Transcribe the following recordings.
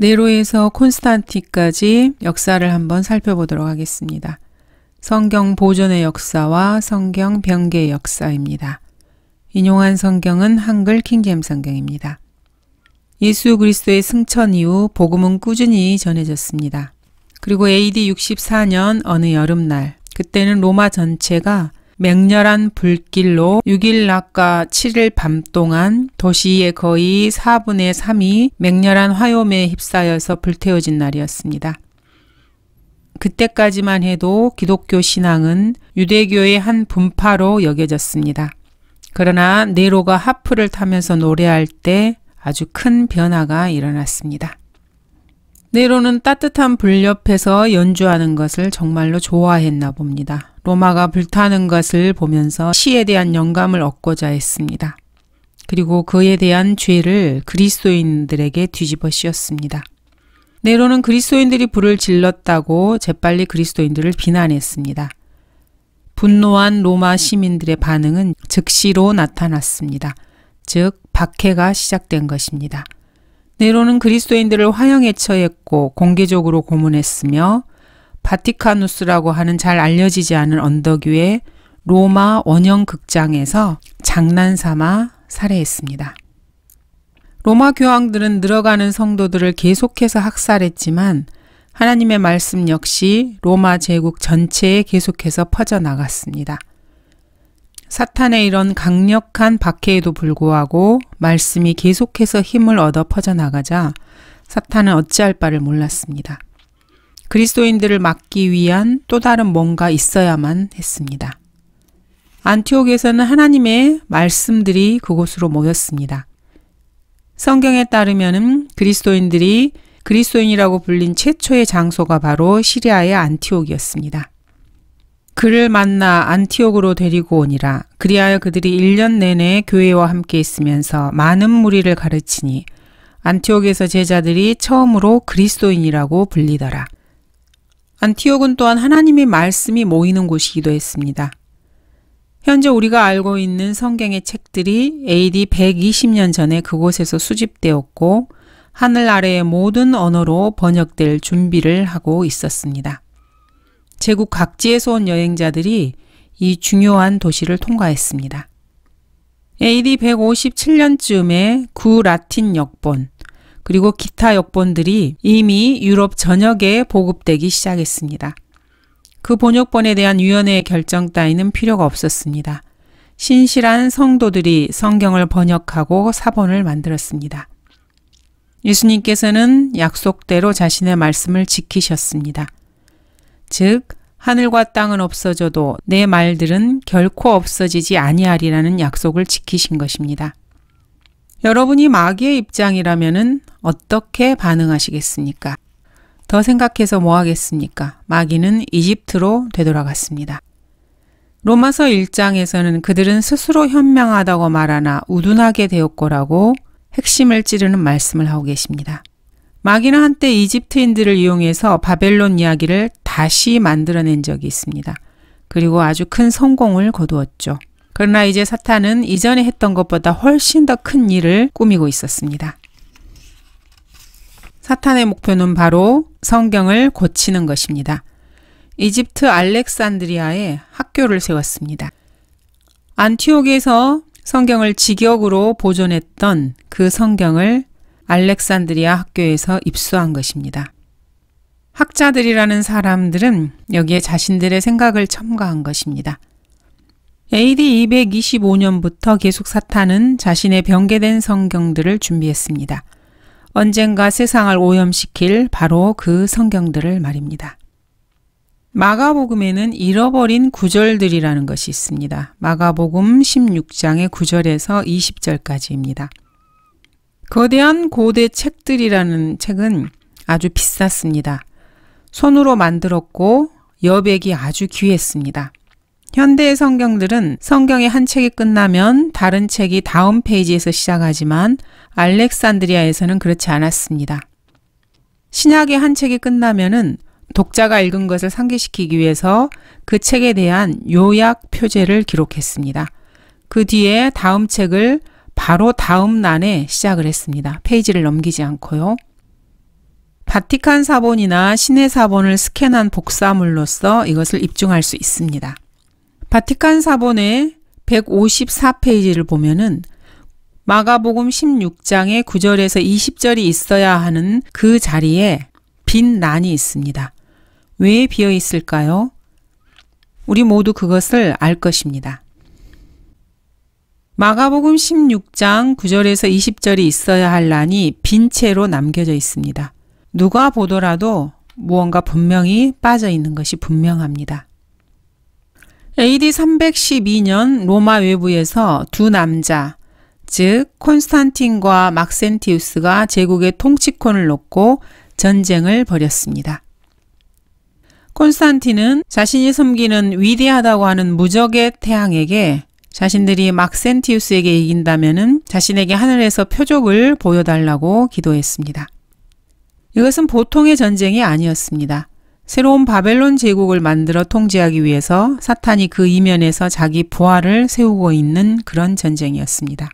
네로에서 콘스탄티까지 역사를 한번 살펴보도록 하겠습니다. 성경 보존의 역사와 성경 변개의 역사입니다. 인용한 성경은 한글 킹잼 성경입니다. 예수 그리스도의 승천 이후 복음은 꾸준히 전해졌습니다. 그리고 AD 64년 어느 여름날, 그때는 로마 전체가 맹렬한 불길로 6일 낮과 7일 밤 동안 도시의 거의 4분의 3이 맹렬한 화염에 휩싸여서 불태워진 날이었습니다. 그때까지만 해도 기독교 신앙은 유대교의 한 분파로 여겨졌습니다. 그러나 네로가 하프를 타면서 노래할 때 아주 큰 변화가 일어났습니다. 네로는 따뜻한 불 옆에서 연주하는 것을 정말로 좋아했나 봅니다. 로마가 불타는 것을 보면서 시에 대한 영감을 얻고자 했습니다. 그리고 그에 대한 죄를 그리스도인들에게 뒤집어 씌웠습니다. 네로는 그리스도인들이 불을 질렀다고 재빨리 그리스도인들을 비난했습니다. 분노한 로마 시민들의 반응은 즉시로 나타났습니다. 즉, 박해가 시작된 것입니다. 네로는 그리스도인들을 화형에 처했고 공개적으로 고문했으며 바티카누스라고 하는 잘 알려지지 않은 언덕 위에 로마 원형 극장에서 장난 삼아 살해했습니다. 로마 교황들은 늘어가는 성도들을 계속해서 학살했지만 하나님의 말씀 역시 로마 제국 전체에 계속해서 퍼져나갔습니다. 사탄의 이런 강력한 박해에도 불구하고 말씀이 계속해서 힘을 얻어 퍼져나가자 사탄은 어찌할 바를 몰랐습니다. 그리스도인들을 막기 위한 또 다른 뭔가 있어야만 했습니다. 안티옥에서는 하나님의 말씀들이 그곳으로 모였습니다. 성경에 따르면 그리스도인들이 그리스도인이라고 불린 최초의 장소가 바로 시리아의 안티옥이었습니다. 그를 만나 안티옥으로 데리고 오니라. 그리하여 그들이 1년 내내 교회와 함께 있으면서 많은 무리를 가르치니 안티옥에서 제자들이 처음으로 그리스도인이라고 불리더라. 안티옥은 또한 하나님의 말씀이 모이는 곳이기도 했습니다. 현재 우리가 알고 있는 성경의 책들이 AD 120년 전에 그곳에서 수집되었고 하늘 아래의 모든 언어로 번역될 준비를 하고 있었습니다. 제국 각지에서 온 여행자들이 이 중요한 도시를 통과했습니다. AD 157년쯤에 구 라틴 역본 그리고 기타 역본들이 이미 유럽 전역에 보급되기 시작했습니다. 그 번역본에 대한 위원회의 결정 따위는 필요가 없었습니다. 신실한 성도들이 성경을 번역하고 사본을 만들었습니다. 예수님께서는 약속대로 자신의 말씀을 지키셨습니다. 즉 하늘과 땅은 없어져도 내 말들은 결코 없어지지 아니하리라는 약속을 지키신 것입니다. 여러분이 마귀의 입장이라면 어떻게 반응하시겠습니까? 더 생각해서 뭐 하겠습니까? 마귀는 이집트로 되돌아갔습니다. 로마서 1장에서는 그들은 스스로 현명하다고 말하나 우둔하게 되었고라고 핵심을 찌르는 말씀을 하고 계십니다. 마귀는 한때 이집트인들을 이용해서 바벨론 이야기를 다시 만들어낸 적이 있습니다. 그리고 아주 큰 성공을 거두었죠. 그러나 이제 사탄은 이전에 했던 것보다 훨씬 더 큰 일을 꾸미고 있었습니다. 사탄의 목표는 바로 성경을 고치는 것입니다. 이집트 알렉산드리아에 학교를 세웠습니다. 안티옥에서 성경을 직역으로 보존했던 그 성경을 알렉산드리아 학교에서 입수한 것입니다. 학자들이라는 사람들은 여기에 자신들의 생각을 첨가한 것입니다. AD 225년부터 계속 사탄은 자신의 변개된 성경들을 준비했습니다. 언젠가 세상을 오염시킬 바로 그 성경들을 말입니다. 마가복음에는 잃어버린 구절들이라는 것이 있습니다. 마가복음 16장의 구절에서 20절까지입니다. 거대한 고대 책들이라는 책은 아주 비쌌습니다. 손으로 만들었고 여백이 아주 귀했습니다. 현대의 성경들은 성경의 한 책이 끝나면 다른 책이 다음 페이지에서 시작하지만 알렉산드리아에서는 그렇지 않았습니다. 신약의 한 책이 끝나면은 독자가 읽은 것을 상기시키기 위해서 그 책에 대한 요약 표제를 기록했습니다. 그 뒤에 다음 책을 바로 다음 난에 시작을 했습니다. 페이지를 넘기지 않고요. 바티칸 사본이나 시내 사본을 스캔한 복사물로서 이것을 입증할 수 있습니다. 바티칸 사본의 154페이지를 보면은 마가복음 16장의 9절에서 20절이 있어야 하는 그 자리에 빈 난이 있습니다. 왜 비어 있을까요? 우리 모두 그것을 알 것입니다. 마가복음 16장 9절에서 20절이 있어야 할 난이 빈 채로 남겨져 있습니다. 누가 보더라도 무언가 분명히 빠져 있는 것이 분명합니다. AD 312년 로마 외부에서 두 남자, 즉 콘스탄틴과 막센티우스가 제국의 통치권을 놓고 전쟁을 벌였습니다. 콘스탄틴은 자신이 섬기는 위대하다고 하는 무적의 태양에게 자신들이 막센티우스에게 이긴다면 자신에게 하늘에서 표적을 보여달라고 기도했습니다. 이것은 보통의 전쟁이 아니었습니다. 새로운 바벨론 제국을 만들어 통제하기 위해서 사탄이 그 이면에서 자기 부하를 세우고 있는 그런 전쟁이었습니다.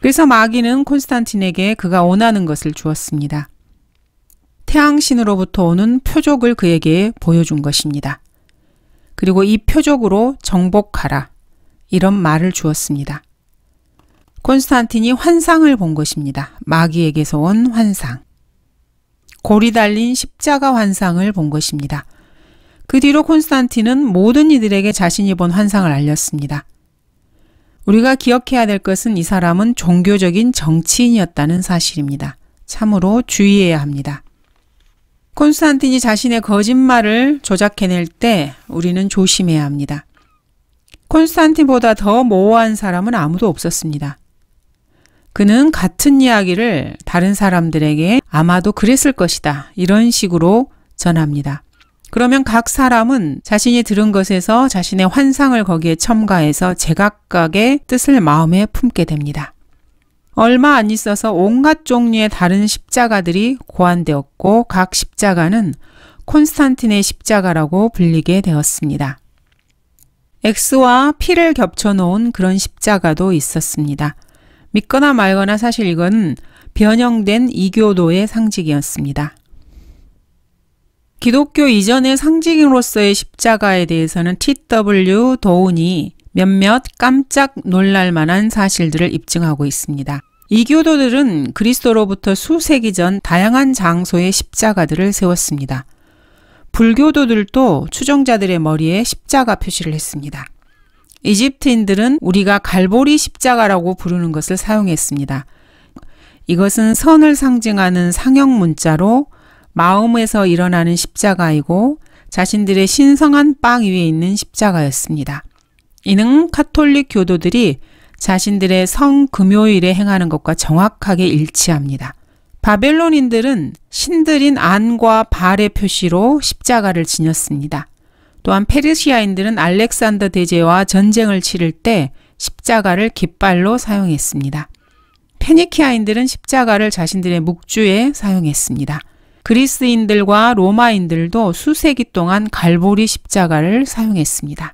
그래서 마귀는 콘스탄틴에게 그가 원하는 것을 주었습니다. 태양신으로부터 오는 표적을 그에게 보여준 것입니다. 그리고 이 표적으로 정복하라. 이런 말을 주었습니다. 콘스탄틴이 환상을 본 것입니다. 마귀에게서 온 환상. 고리 달린 십자가 환상을 본 것입니다. 그 뒤로 콘스탄틴은 모든 이들에게 자신이 본 환상을 알렸습니다. 우리가 기억해야 될 것은 이 사람은 종교적인 정치인이었다는 사실입니다. 참으로 주의해야 합니다. 콘스탄틴이 자신의 거짓말을 조작해낼 때 우리는 조심해야 합니다. 콘스탄틴보다 더 모호한 사람은 아무도 없었습니다. 그는 같은 이야기를 다른 사람들에게 아마도 그랬을 것이다. 이런 식으로 전합니다. 그러면 각 사람은 자신이 들은 것에서 자신의 환상을 거기에 첨가해서 제각각의 뜻을 마음에 품게 됩니다. 얼마 안 있어서 온갖 종류의 다른 십자가들이 고안되었고 각 십자가는 콘스탄틴의 십자가라고 불리게 되었습니다. X와 P를 겹쳐 놓은 그런 십자가도 있었습니다. 믿거나 말거나 사실 이건 변형된 이교도의 상징이었습니다. 기독교 이전의 상징으로서의 십자가에 대해서는 T.W. 도운이 몇몇 깜짝 놀랄 만한 사실들을 입증하고 있습니다. 이교도들은 그리스도로부터 수세기 전 다양한 장소에 십자가들을 세웠습니다. 불교도들도 추종자들의 머리에 십자가 표시를 했습니다. 이집트인들은 우리가 갈보리 십자가라고 부르는 것을 사용했습니다. 이것은 선을 상징하는 상형 문자로 마음에서 일어나는 십자가이고 자신들의 신성한 빵 위에 있는 십자가였습니다. 이는 카톨릭 교도들이 자신들의 성 금요일에 행하는 것과 정확하게 일치합니다. 바벨론인들은 신들인 안과 발의 표시로 십자가를 지녔습니다. 또한 페르시아인들은 알렉산더 대제와 전쟁을 치를 때 십자가를 깃발로 사용했습니다. 페니키아인들은 십자가를 자신들의 묵주에 사용했습니다. 그리스인들과 로마인들도 수세기 동안 갈보리 십자가를 사용했습니다.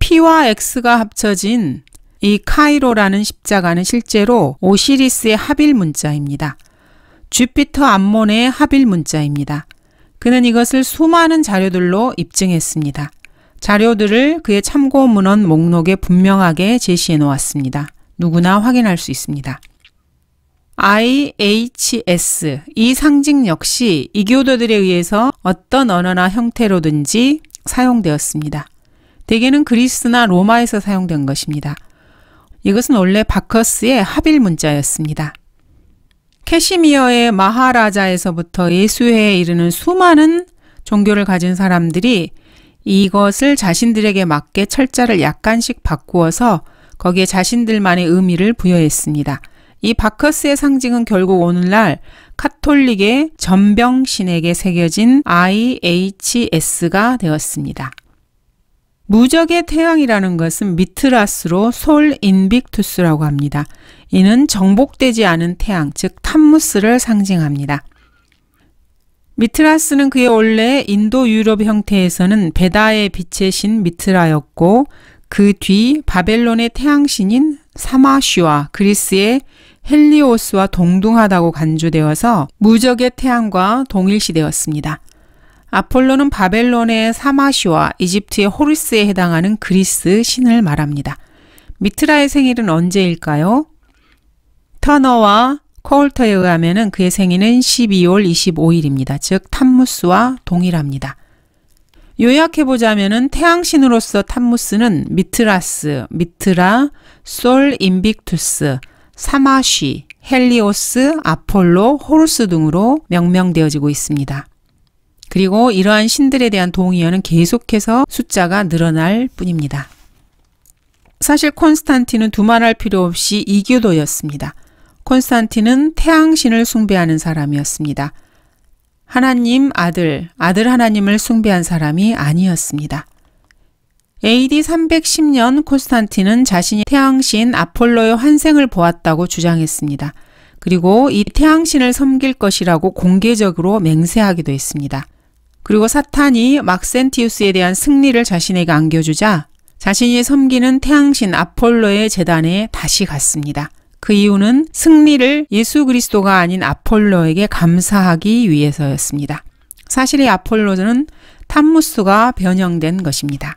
P와 X가 합쳐진 이 카이로라는 십자가는 실제로 오시리스의 합일 문자입니다. 주피터 암몬의 합일 문자입니다. 그는 이것을 수많은 자료들로 입증했습니다. 자료들을 그의 참고 문헌 목록에 분명하게 제시해 놓았습니다. 누구나 확인할 수 있습니다. IHS 이 상징 역시 이교도들에 의해서 어떤 언어나 형태로든지 사용되었습니다. 대개는 그리스나 로마에서 사용된 것입니다. 이것은 원래 바커스의 합일 문자였습니다. 캐시미어의 마하라자에서부터 예수회에 이르는 수많은 종교를 가진 사람들이 이것을 자신들에게 맞게 철자를 약간씩 바꾸어서 거기에 자신들만의 의미를 부여했습니다. 이 바커스의 상징은 결국 오늘날 카톨릭의 전병신에게 새겨진 IHS가 되었습니다. 무적의 태양이라는 것은 미트라스로 솔 인빅투스라고 합니다. 이는 정복되지 않은 태양, 즉 탐무스를 상징합니다. 미트라스는 그의 원래 인도 유럽 형태에서는 베다의 빛의 신 미트라였고 그 뒤 바벨론의 태양신인 사마슈와 그리스의 헬리오스와 동등하다고 간주되어서 무적의 태양과 동일시되었습니다. 아폴로는 바벨론의 사마시와 이집트의 호르스에 해당하는 그리스 신을 말합니다. 미트라의 생일은 언제일까요? 터너와 코울터에 의하면 그의 생일은 12월 25일입니다. 즉 탐무스와 동일합니다. 요약해보자면 태양신으로서 탐무스는 미트라스, 미트라, 솔 인빅투스, 사마쉬, 헬리오스, 아폴로, 호루스 등으로 명명되어지고 있습니다. 그리고 이러한 신들에 대한 동의어는 계속해서 숫자가 늘어날 뿐입니다. 사실 콘스탄티는 두말할 필요 없이 이교도였습니다. 콘스탄티는 태양신을 숭배하는 사람이었습니다. 하나님 아들, 아들 하나님을 숭배한 사람이 아니었습니다. AD 310년 콘스탄티는 자신이 태양신 아폴로의 환생을 보았다고 주장했습니다. 그리고 이 태양신을 섬길 것이라고 공개적으로 맹세하기도 했습니다. 그리고 사탄이 막센티우스에 대한 승리를 자신에게 안겨주자 자신이 섬기는 태양신 아폴로의 재단에 다시 갔습니다. 그 이유는 승리를 예수 그리스도가 아닌 아폴로에게 감사하기 위해서였습니다. 사실 이 아폴로는 탐무스가 변형된 것입니다.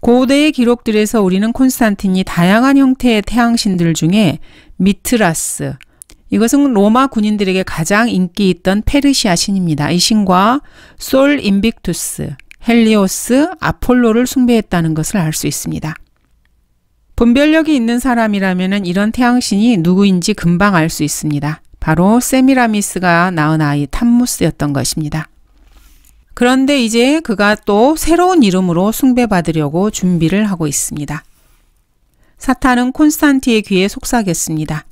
고대의 기록들에서 우리는 콘스탄틴이 다양한 형태의 태양신들 중에 미트라스, 이것은 로마 군인들에게 가장 인기 있던 페르시아 신입니다. 이 신과 솔 인빅투스, 헬리오스, 아폴로를 숭배했다는 것을 알 수 있습니다. 분별력이 있는 사람이라면 이런 태양신이 누구인지 금방 알 수 있습니다. 바로 세미라미스가 낳은 아이 탐무스였던 것입니다. 그런데 이제 그가 또 새로운 이름으로 숭배받으려고 준비를 하고 있습니다. 사탄은 콘스탄티의 귀에 속삭였습니다.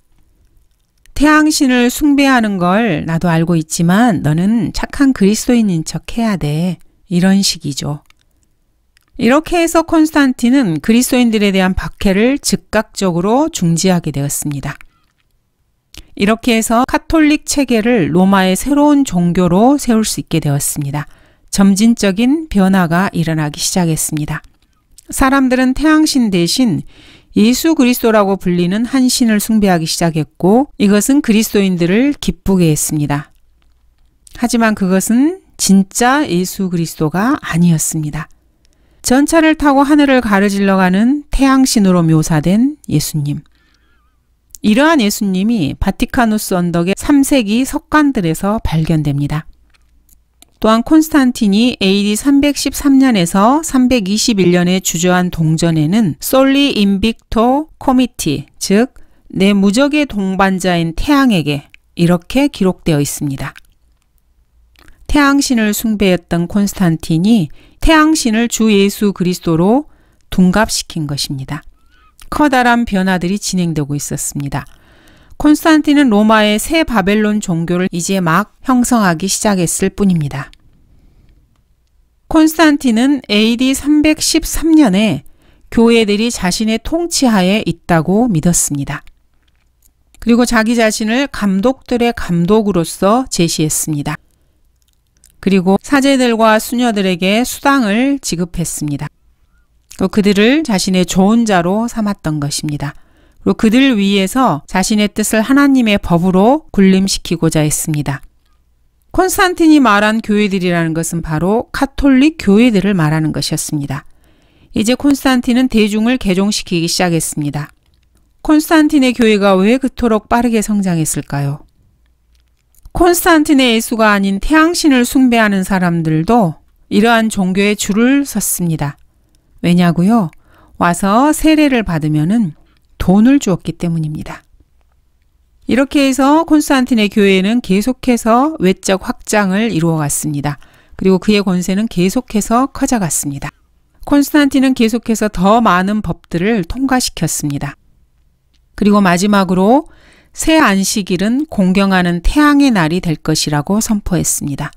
태양신을 숭배하는 걸 나도 알고 있지만 너는 착한 그리스도인인 척 해야 돼. 이런 식이죠. 이렇게 해서 콘스탄틴은 그리스도인들에 대한 박해를 즉각적으로 중지하게 되었습니다. 이렇게 해서 카톨릭 체계를 로마의 새로운 종교로 세울 수 있게 되었습니다. 점진적인 변화가 일어나기 시작했습니다. 사람들은 태양신 대신 예수 그리스도라고 불리는 한 신을 숭배하기 시작했고 이것은 그리스도인들을 기쁘게 했습니다. 하지만 그것은 진짜 예수 그리스도가 아니었습니다. 전차를 타고 하늘을 가르질러 가는 태양신으로 묘사된 예수님. 이러한 예수님이 바티카누스 언덕의 3세기 석관들에서 발견됩니다. 또한 콘스탄틴이 AD 313년에서 321년에 주저한 동전에는 솔리 인빅토 코미티, 즉, 내 무적의 동반자인 태양에게 이렇게 기록되어 있습니다. 태양신을 숭배했던 콘스탄틴이 태양신을 주 예수 그리스도로 둔갑시킨 것입니다. 커다란 변화들이 진행되고 있었습니다. 콘스탄틴은 로마의 새 바벨론 종교를 이제 막 형성하기 시작했을 뿐입니다. 콘스탄티는 AD 313년에 교회들이 자신의 통치하에 있다고 믿었습니다. 그리고 자기 자신을 감독들의 감독으로서 제시했습니다. 그리고 사제들과 수녀들에게 수당을 지급했습니다. 그들을 자신의 좋은 자로 삼았던 것입니다. 그리고 그들 위에서 자신의 뜻을 하나님의 법으로 군림시키고자 했습니다. 콘스탄틴이 말한 교회들이라는 것은 바로 카톨릭 교회들을 말하는 것이었습니다. 이제 콘스탄틴은 대중을 개종시키기 시작했습니다. 콘스탄틴의 교회가 왜 그토록 빠르게 성장했을까요? 콘스탄틴의 예수가 아닌 태양신을 숭배하는 사람들도 이러한 종교에 줄을 섰습니다. 왜냐고요? 와서 세례를 받으면 돈을 주었기 때문입니다. 이렇게 해서 콘스탄틴의 교회는 계속해서 외적 확장을 이루어갔습니다. 그리고 그의 권세는 계속해서 커져갔습니다. 콘스탄틴은 계속해서 더 많은 법들을 통과시켰습니다. 그리고 마지막으로 새 안식일은 공경하는 태양의 날이 될 것이라고 선포했습니다.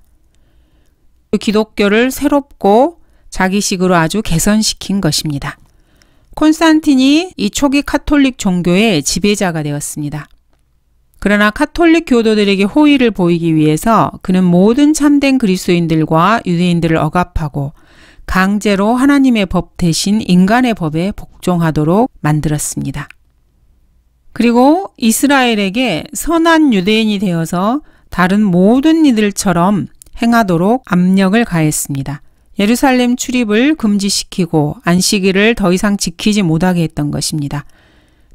기독교를 새롭고 자기식으로 아주 개선시킨 것입니다. 콘스탄틴이 이 초기 카톨릭 종교의 지배자가 되었습니다. 그러나 카톨릭 교도들에게 호의를 보이기 위해서 그는 모든 참된 그리스도인들과 유대인들을 억압하고 강제로 하나님의 법 대신 인간의 법에 복종하도록 만들었습니다. 그리고 이스라엘에게 선한 유대인이 되어서 다른 모든 이들처럼 행하도록 압력을 가했습니다. 예루살렘 출입을 금지시키고 안식일을 더 이상 지키지 못하게 했던 것입니다.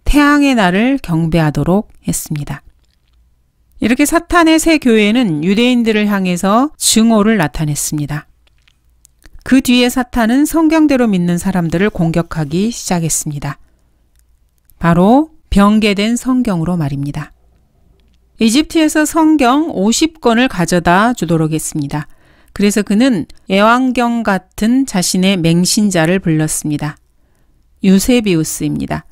태양의 날을 경배하도록 했습니다. 이렇게 사탄의 새 교회는 유대인들을 향해서 증오를 나타냈습니다. 그 뒤에 사탄은 성경대로 믿는 사람들을 공격하기 시작했습니다. 바로 병계된 성경으로 말입니다. 이집트에서 성경 50권을 가져다 주도록 했습니다. 그래서 그는 애완경 같은 자신의 맹신자를 불렀습니다. 유세비우스입니다.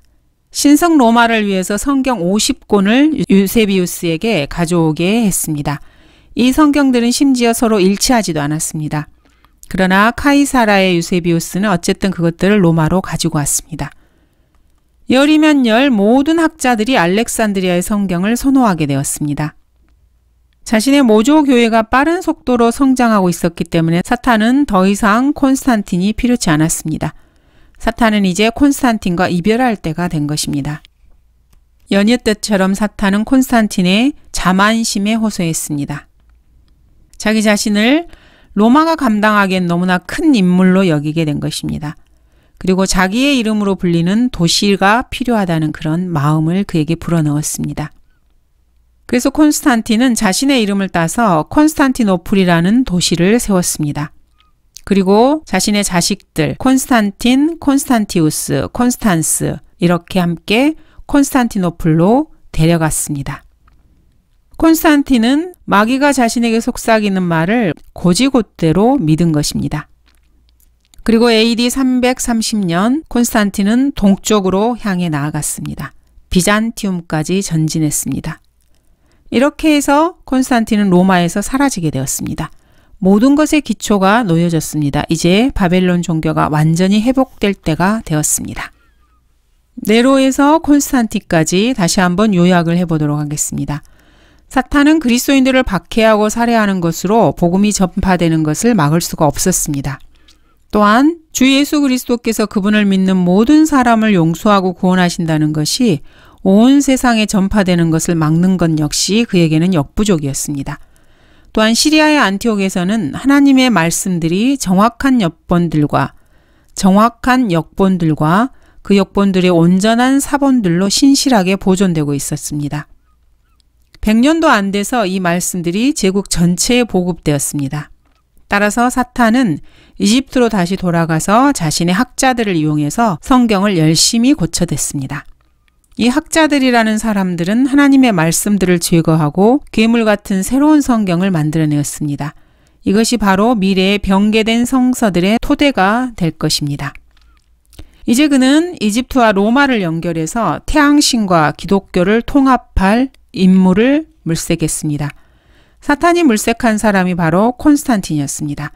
신성 로마를 위해서 성경 50권을 유세비우스에게 가져오게 했습니다. 이 성경들은 심지어 서로 일치하지도 않았습니다. 그러나 카이사라의 유세비우스는 어쨌든 그것들을 로마로 가지고 왔습니다. 열이면 열 모든 학자들이 알렉산드리아의 성경을 선호하게 되었습니다. 자신의 모조 교회가 빠른 속도로 성장하고 있었기 때문에 사탄은 더 이상 콘스탄틴이 필요치 않았습니다. 사탄은 이제 콘스탄틴과 이별할 때가 된 것입니다. 연휴 때처럼 사탄은 콘스탄틴의 자만심에 호소했습니다. 자기 자신을 로마가 감당하기엔 너무나 큰 인물로 여기게 된 것입니다. 그리고 자기의 이름으로 불리는 도시가 필요하다는 그런 마음을 그에게 불어넣었습니다. 그래서 콘스탄틴은 자신의 이름을 따서 콘스탄티노플이라는 도시를 세웠습니다. 그리고 자신의 자식들 콘스탄틴, 콘스탄티우스, 콘스탄스 이렇게 함께 콘스탄티노플로 데려갔습니다. 콘스탄틴은 마귀가 자신에게 속삭이는 말을 고지곳대로 믿은 것입니다. 그리고 AD 330년 콘스탄틴은 동쪽으로 향해 나아갔습니다. 비잔티움까지 전진했습니다. 이렇게 해서 콘스탄틴은 로마에서 사라지게 되었습니다. 모든 것의 기초가 놓여졌습니다. 이제 바벨론 종교가 완전히 회복될 때가 되었습니다. 네로에서 콘스탄티까지 다시 한번 요약을 해보도록 하겠습니다. 사탄은 그리스도인들을 박해하고 살해하는 것으로 복음이 전파되는 것을 막을 수가 없었습니다. 또한 주 예수 그리스도께서 그분을 믿는 모든 사람을 용서하고 구원하신다는 것이 온 세상에 전파되는 것을 막는 것 역시 그에게는 역부족이었습니다. 또한 시리아의 안티옥에서는 하나님의 말씀들이 정확한 역본들과 정확한 역본들과 그 역본들의 온전한 사본들로 신실하게 보존되고 있었습니다. 100년도 안 돼서 이 말씀들이 제국 전체에 보급되었습니다. 따라서 사탄은 이집트로 다시 돌아가서 자신의 학자들을 이용해서 성경을 열심히 고쳐댔습니다. 이 학자들이라는 사람들은 하나님의 말씀들을 제거하고 괴물 같은 새로운 성경을 만들어내었습니다. 이것이 바로 미래의 변개된 성서들의 토대가 될 것입니다. 이제 그는 이집트와 로마를 연결해서 태양신과 기독교를 통합할 임무를 물색했습니다. 사탄이 물색한 사람이 바로 콘스탄틴이었습니다.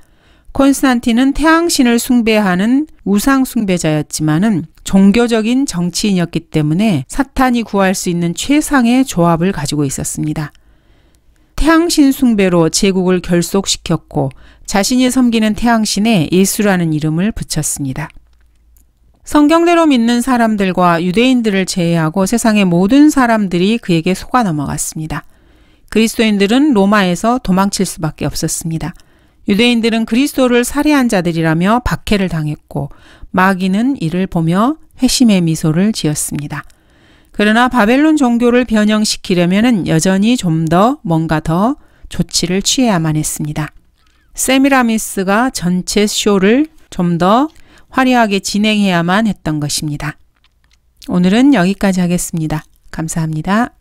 콘스탄틴은 태양신을 숭배하는 우상 숭배자였지만은 종교적인 정치인이었기 때문에 사탄이 구할 수 있는 최상의 조합을 가지고 있었습니다. 태양신 숭배로 제국을 결속시켰고 자신이 섬기는 태양신에 예수라는 이름을 붙였습니다. 성경대로 믿는 사람들과 유대인들을 제외하고 세상의 모든 사람들이 그에게 속아 넘어갔습니다. 그리스도인들은 로마에서 도망칠 수밖에 없었습니다. 유대인들은 그리스도를 살해한 자들이라며 박해를 당했고 마귀는 이를 보며 회심의 미소를 지었습니다. 그러나 바벨론 종교를 변형시키려면 여전히 좀 더 뭔가 더 조치를 취해야만 했습니다. 세미라미스가 전체 쇼를 좀 더 화려하게 진행해야만 했던 것입니다. 오늘은 여기까지 하겠습니다. 감사합니다.